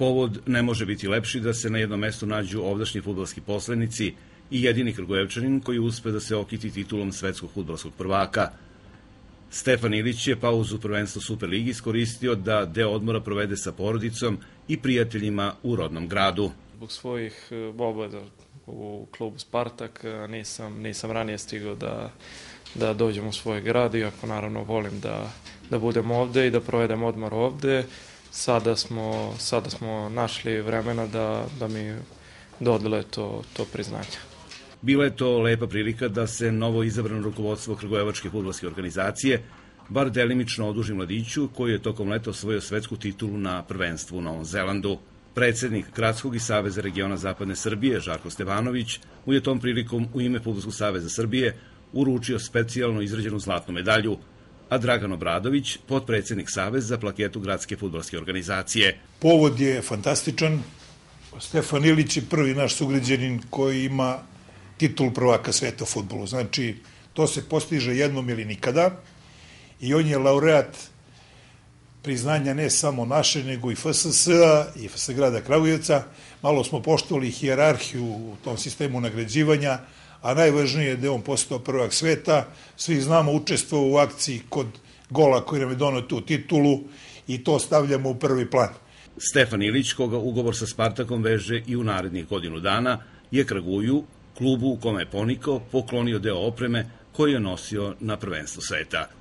Povod ne može biti lepši da se na jednom mestu nađu ovdašnji futbalski poslenici i jedini Krgojevčanin koji uspe da se okiti titulom svetskog futbalskog prvaka. Stefan Ilić je pauzu prvenstva Superligi iskoristio da deo odmora provede sa porodicom i prijateljima u rodnom gradu. Zbog svojih e, obada u klubu Spartak e, nisam, nisam ranije stigao da, da dođem u svoj grad, iako naravno volim da, da budem ovde i da provedem odmor ovde sada smo, sada smo našli vremena da, da mi dodele to, to priznanje. Bila je to lepa prilika da se novo izabrano rukovodstvo Krgojevačke futbolske organizacije bar delimično oduži mladiću koji je tokom leta osvojio svetsku titulu na prvenstvu u Novom Zelandu. Predsednik Gradskog i Saveza regiona Zapadne Srbije, Žarko Stevanović, mu je tom prilikom u ime Futbolskog saveza Srbije uručio specijalno izrađenu zlatnu medalju – a Dragan Obradović, potpredsednik Savez za plaketu Gradske futbolske organizacije. Povod je fantastičan. Stefan Ilić je prvi naš sugrađanin koji ima titul prvaka sveta u futbolu. Znači, to se postiže jednom ili nikada i on je laureat priznanja ne samo naše, nego i FSS-a i FSS grada Kragujevca. Malo smo poštovali hijerarhiju u tom sistemu nagrađivanja, a najvažnije je da je on postao prvak sveta. Svi znamo učestvo u akciji kod gola koji nam je donao tu titulu i to stavljamo u prvi plan. Stefan Ilić, koga ugovor sa Spartakom veže i u narednih godinu dana, je Kraguju, klubu u kome je ponikao, poklonio deo opreme koji je nosio na prvenstvo sveta.